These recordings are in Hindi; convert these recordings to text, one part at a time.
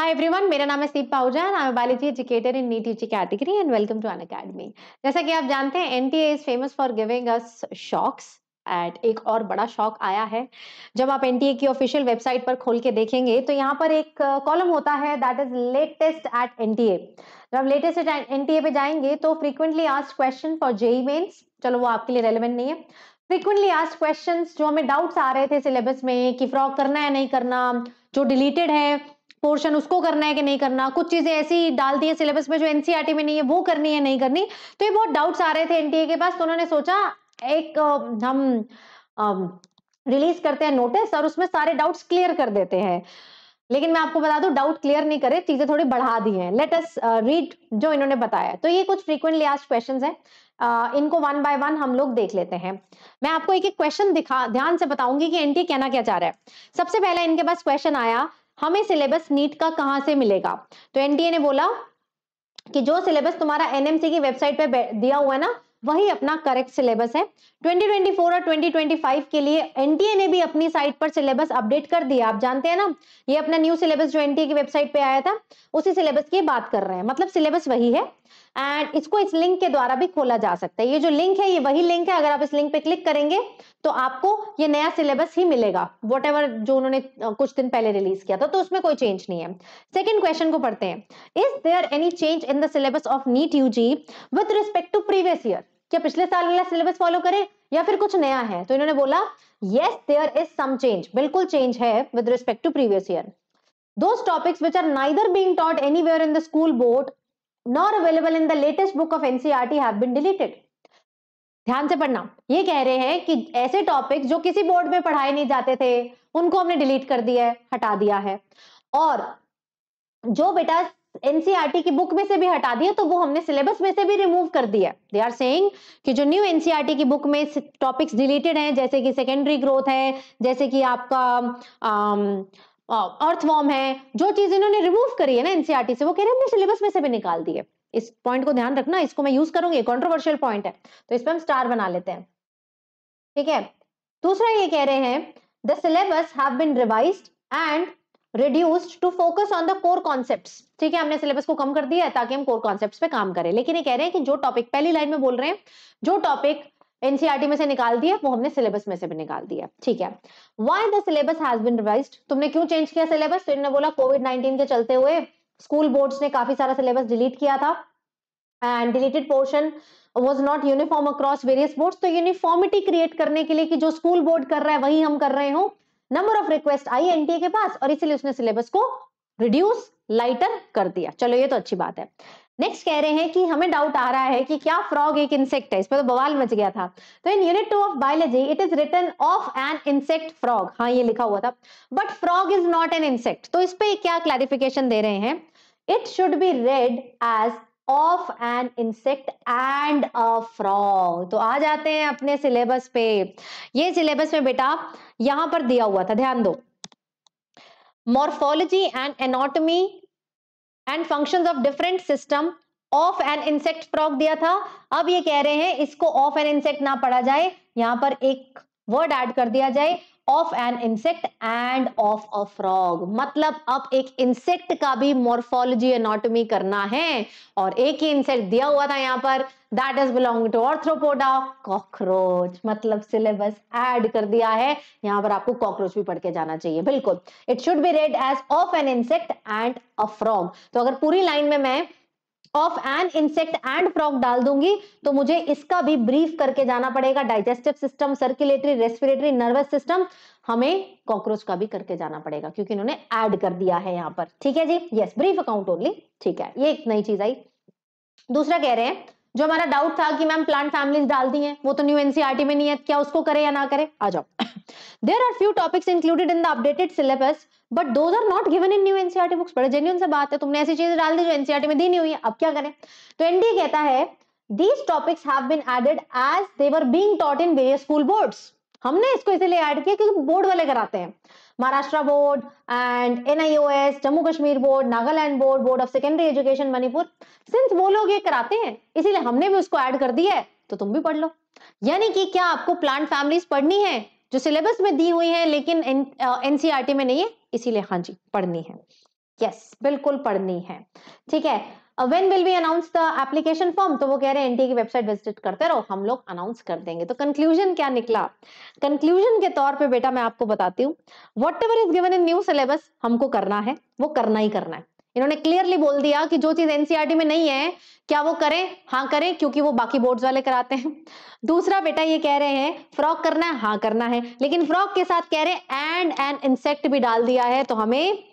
हाय एवरीवन मेरा नाम है Seep Pahuja I am biology educator in NEET UG category and welcome to Unacademy जैसा कि आप जानते हैं NTA is famous for giving us shocks at एक और बड़ा शॉक आया है जब आप एनटीए की ऑफिशियल वेबसाइट पर खोल के देखेंगे तो यहाँ पर एक कॉलम होता है that is latest at NTA जब लेटेस्ट एट एनटीए पे जाएंगे तो frequently asked question for JEE Mains चलो वो आपके लिए रेलिवेंट नहीं है फ्रीक्वेंटली आस्ड क्वेश्चन जो हमें डाउट्स आ रहे थे सिलेबस में कि फ्रॉक करना है नहीं करना जो डिलीटेड है पोर्शन उसको करना है कि नहीं करना कुछ चीजें ऐसी डाल दी है सिलेबस में जो एनसीआरटी e में नहीं है वो करनी है नहीं करनी तो ये बहुत डाउट्स आ रहे थे एनटीए e के पास तो उन्होंने सोचा एक हम रिलीज करते हैं नोटिस और उसमें सारे डाउट्स क्लियर कर देते हैं लेकिन मैं आपको बता दूं डाउट क्लियर नहीं करे चीजें थोड़ी बढ़ा दी हैं लेट अस रीड जो इन्होंने बताया तो ये कुछ फ्रीक्वेंटली आज क्वेश्चंस हैं uh, इनको वन बाय वन हम लोग देख लेते हैं मैं आपको एक एक क्वेश्चन दिखा ध्यान से बताऊंगी कि एनटीए e कहना क्या चाह रहा है सबसे पहले इनके पास क्वेश्चन आया हमें सिलेबस नीट का कहां से मिलेगा तो एनडीए ने बोला कि जो सिलेबस तुम्हारा एनएमसी की वेबसाइट पे दिया हुआ है ना वही अपना करेक्ट सिलेबस है 2024 और 2025 के लिए एनटीए ने भी अपनी साइट पर सिलेबस अपडेट कर दिया आप जानते हैं ना ये अपना न्यू सिलेबस जो एनटीए की वेबसाइट पे आया था उसी सिलेबस की बात कर रहे हैं मतलब सिलेबस वही है एंड इसको इस लिंक के द्वारा भी खोला जा सकता है ये जो लिंक है ये वही लिंक है अगर आप इस लिंक पे क्लिक करेंगे तो आपको ये नया सिलेबस ही मिलेगा वट जो उन्होंने कुछ दिन पहले रिलीज किया था तो उसमें कोई चेंज नहीं है सेकेंड क्वेश्चन को पढ़ते हैं is there any change in the syllabus of NEET UG with respect to previous year क्या पिछले साल वाला सिलेबस फॉलो करें या फिर कुछ नया है तो इन्होंने बोला yes there is some change बिल्कुल चेंज है with respect to previous year दो topics which are neither being taught any in the school board not available in the latest book of NCERT have been deleted ध्यान से पढ़ना ये कह रहे हैं कि ऐसे टॉपिक जो किसी बोर्ड में पढ़ाए नहीं जाते थे उनको हमने डिलीट कर दिया है हटा दिया है और जो बेटा एनसीईआरटी e की बुक में से भी हटा दिया तो वो हमने सिलेबस में से भी रिमूव कर दिया दे आर सेइंग कि जो न्यू एनसीईआरटी e की बुक में टॉपिक्स डिलीटेड हैं जैसे कि सेकेंडरी ग्रोथ है जैसे कि आपका आम, um, अर्थवॉर्म है जो चीज इन्होंने रिमूव करी है ना एनसीआरटी e से वो कह रहे हैं हमने सिलेबस में से भी निकाल दिए इस पॉइंट को ध्यान रखना इसको मैं यूज करूंगी कॉन्ट्रोवर्शियल पॉइंट है तो इस पर हम स्टार बना लेते हैं ठीक है दूसरा ये कह रहे हैं the syllabus have been revised and reduced to focus on the core concepts ठीक है हमने सिलेबस को कम कर दिया है ताकि हम कोर कॉन्सेप्ट पे काम करें लेकिन ये कह रहे हैं कि जो टॉपिक पहली लाइन में बोल रहे हैं जो टॉपिक एनसीईआरटी e में से निकाल दिया वो हमने सिलेबस में से भी निकाल दिया ठीक है why the syllabus has been revised तुमने क्यों चेंज किया सिलेबस तो इन्होंने बोला कोविड नाइन्टीन के चलते हुए स्कूल बोर्ड्स ने काफी सारा सिलेबस डिलीट किया था and deleted portion was not uniform across various board तो यूनिफॉर्मिटी क्रिएट करने के लिए कि जो स्कूल बोर्ड कर रहा है वही हम कर रहे हो number of request I NTA के पास और इसीलिए उसने सिलेबस को रिड्यूस लाइटर कर दिया चलो ये तो अच्छी बात है नेक्स्ट कह रहे हैं कि हमें डाउट आ रहा है कि क्या फ्रॉग एक इंसेक्ट है इस पर तो बवाल मच गया था तो in unit two of biology it is written of an insect frog हाँ ये लिखा हुआ था but frog is not an insect तो इस पे क्या क्लैरिफिकेशन दे रहे हैं it should be read as of an insect and a frog तो आ जाते हैं अपने सिलेबस पे ये सिलेबस में बेटा यहां पर दिया हुआ था ध्यान दो morphology and anatomy and function of different system of an insect frog दिया था अब ये कह रहे हैं इसको ऑफ एन इंसेक्ट ना पढ़ा जाए यहां पर एक वर्ड ऐड कर दिया जाए of an insect and of a frog मतलब अब एक इंसेक्ट का भी मोर्फोलॉजी एनाटॉमी करना है और एक ही इंसेक्ट दिया हुआ था यहाँ पर that is belong to Arthropoda cockroach मतलब सिलेबस एड कर दिया है यहाँ पर आपको कॉकरोच भी पढ़ के जाना चाहिए बिल्कुल it should be read as of an insect and a frog तो अगर पूरी लाइन में मैं of an insect and frog डाल दूंगी तो मुझे इसका भी ब्रीफ करके जाना पड़ेगा digestive system circulatory respiratory nervous system हमें कॉकरोच का भी करके जाना पड़ेगा क्योंकि इन्होंने ऐड कर दिया है यहां पर ठीक है जी यस ब्रीफ अकाउंट ओनली ठीक है ये एक नई चीज आई दूसरा कह रहे हैं जो हमारा डाउट था कि मैम प्लांट फैमिलीज डाल दी हैं वो तो न्यू एनसीईआरटी e में नहीं है क्या उसको करें या ना करें आ जाओ there are few topics included in the updated syllabus but those are not given in new NCERT books बड़े जेन्यून से बात है तुमने ऐसी चीज डाल दी जो एनसीआरटी e में दी नहीं हुई है अब क्या करें तो एनडीए e कहता है these topics have been added as they were taught in various school boards हमने इसको इसलिए ऐड किया क्योंकि बोर्ड वाले कराते हैं Maharashtra board and NIOS Jammu Kashmir board Nagaland board board of secondary education Manipur since वो लोग ये कराते हैं इसीलिए हमने भी उसको ऐड कर दिया है तो तुम भी पढ़ लो यानी कि क्या आपको प्लांट फैमिलीज पढ़नी है जो सिलेबस में दी हुई है लेकिन एनसीआरटी uh, e में नहीं है इसीलिए हाँ जी पढ़नी है यस yes, बिल्कुल पढ़नी है ठीक है when will be announce the application form तो वो कह रहे हैं एनटीए की वेबसाइट विजिट करते रहो हम लोग अनाउंस कर देंगे तो कंक्लूजन क्या निकला कंक्लूजन के तौर पे बेटा मैं आपको बताती हूँ whatever is given in new syllabus हमको करना है वो करना ही करना है इन्होंने क्लियरली बोल दिया कि जो चीज एनसीआरटी e में नहीं है क्या वो करें हाँ करें क्योंकि वो बाकी बोर्ड्स वाले कराते हैं दूसरा बेटा ये कह रहे हैं फ्रॉक करना है हाँ करना है लेकिन फ्रॉक के साथ कह रहे हैं एंड एन इंसेक्ट भी डाल दिया है तो हमें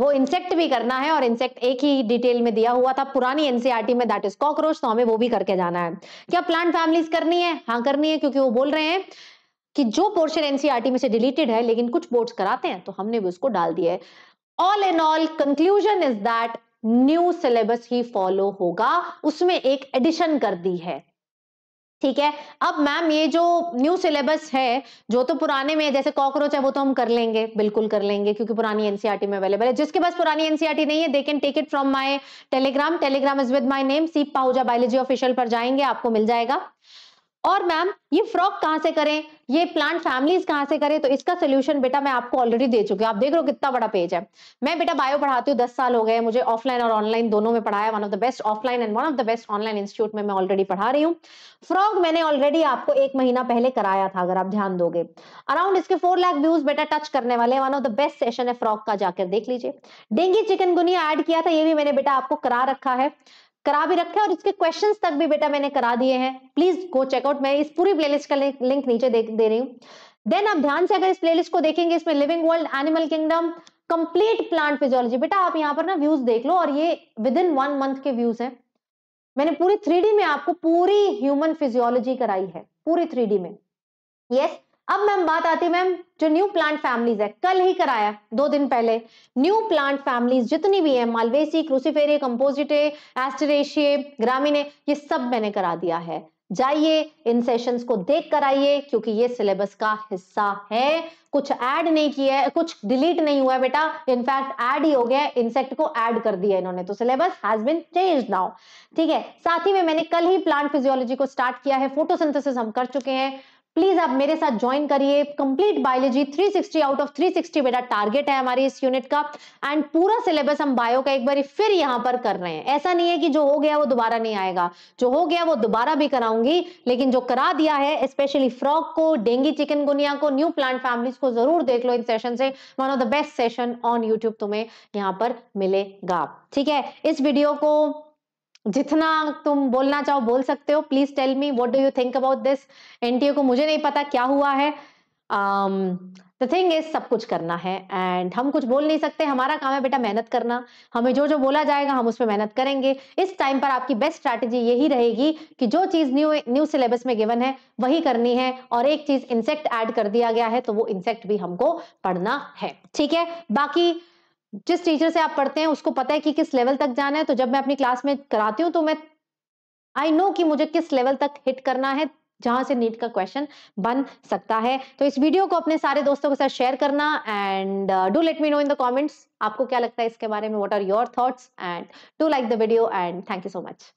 वो इंसेक्ट भी करना है और इंसेक्ट एक ही डिटेल में दिया हुआ था पुरानी एनसीआरटी e में दैट इज कॉकरोच तो हमें वो भी करके जाना है क्या प्लांट फैमिलीज करनी है हाँ करनी है क्योंकि वो बोल रहे हैं कि जो पोर्शन एनसीआरटी e में से डिलीटेड है लेकिन कुछ बोर्ड्स कराते हैं तो हमने भी उसको डाल दिया है all in all conclusion is that new syllabus ही फॉलो होगा उसमें एक एडिशन कर दी है ठीक है अब मैम ये जो न्यू सिलेबस है जो तो पुराने में जैसे कॉकरोच है वो तो हम कर लेंगे बिल्कुल कर लेंगे क्योंकि पुरानी एनसीआरटी e में अवेलेबल है जिसके पास पुरानी एनसीआरटी e नहीं है they can take it from my Telegram Telegram is with my name Seep Pahuja biology official पर जाएंगे आपको मिल जाएगा और मैम ये फ्रॉक कहाँ से करें ये प्लांट फैमिलीज कहाँ से करें तो इसका सोल्यूशन बेटा मैं आपको ऑलरेडी दे चुकी हूँ आप देख रहे हो कितना बड़ा पेज है मैं बेटा बायो पढ़ाती हूँ दस साल हो गए मुझे ऑफलाइन और ऑनलाइन दोनों में पढ़ाया one of the best offline and one of the best online institute में मैं ऑलरेडी पढ़ा रही हूँ फ्रॉक मैंने ऑलरेडी आपको एक महीना पहले कराया था अगर आप ध्यान दोगे अराउंड इसके फोर लाख व्यूज बेटा टच करने वाले one of the best session है फ्रॉक का जाकर देख लीजिए डेंगी चिकनगुनिया एड किया था ये भी मैंने बेटा आपको करा रखा है करा भी रखे और इसके क्वेश्चन तक भी बेटा मैंने करा दिए हैं प्लीज गो चेकआउट मैं इस पूरी प्लेलिस्ट का लिंक नीचे दे, दे रही हूँ देन आप ध्यान से अगर इस प्लेलिस्ट को देखेंगे इसमें living world animal kingdom complete plant physiology बेटा आप यहाँ पर ना व्यूज देख लो और ये विद इन वन मंथ के व्यूज है मैंने पूरी थ्री में आपको पूरी ह्यूमन फिजियोलॉजी कराई है पूरी थ्री में यस yes, अब मैम बात आती है मैम जो न्यू प्लांट फैमिलीज है कल ही कराया दो दिन पहले न्यू प्लांट फैमिलीज जितनी भी है मालवेसी क्रूसीफेरिय कंपोजिटे एस्टरेशिये ग्रामीण ये सब मैंने करा दिया है जाइए इन सेशंस को देख कर आइए क्योंकि ये सिलेबस का हिस्सा है कुछ ऐड नहीं किया है कुछ डिलीट नहीं हुआ है बेटा इनफैक्ट ऐड ही हो गया इंसेक्ट को ऐड कर दिया इन्होंने तो syllabus has been change now ठीक है साथ ही में मैंने कल ही प्लांट फिजियोलॉजी को स्टार्ट किया है फोटोसिंथेसिस हम कर चुके हैं प्लीज आप मेरे साथ ज्वाइन करिए कंप्लीट बायोलॉजी 360 आउट ऑफ 360 बेटा टारगेट है हमारी इस यूनिट का एंड पूरा सिलेबस हम बायो का एक बार फिर यहां पर कर रहे हैं ऐसा नहीं है कि जो हो गया वो दोबारा नहीं आएगा जो हो गया वो दोबारा भी कराऊंगी लेकिन जो करा दिया है स्पेशली फ्रॉक को डेंगी चिकन गुनिया को न्यू प्लांट फैमिलीज को जरूर देख लो इन सेशन से one of the best session on YouTube तुम्हें यहाँ पर मिलेगा ठीक है इस वीडियो को जितना तुम बोलना चाहो बोल सकते हो please tell me what do you think about this NTA को मुझे नहीं पता क्या हुआ है द थिंग इज सब कुछ करना है एंड हम कुछ बोल नहीं सकते हमारा काम है बेटा मेहनत करना हमें जो जो बोला जाएगा हम उस पर मेहनत करेंगे इस टाइम पर आपकी बेस्ट स्ट्रैटेजी यही रहेगी कि जो चीज न्यू न्यू सिलेबस में गिवन है वही करनी है और एक चीज इंसेक्ट ऐड कर दिया गया है तो वो इंसेक्ट भी हमको पढ़ना है ठीक है बाकी जिस टीचर से आप पढ़ते हैं उसको पता है कि किस लेवल तक जाना है तो जब मैं अपनी क्लास में कराती हूँ तो मैं आई नो कि मुझे किस लेवल तक हिट करना है जहां से नीट का क्वेश्चन बन सकता है तो इस वीडियो को अपने सारे दोस्तों के साथ शेयर करना and do let me know in the comments आपको क्या लगता है इसके बारे में what are your thoughts and do like the video and thank you so much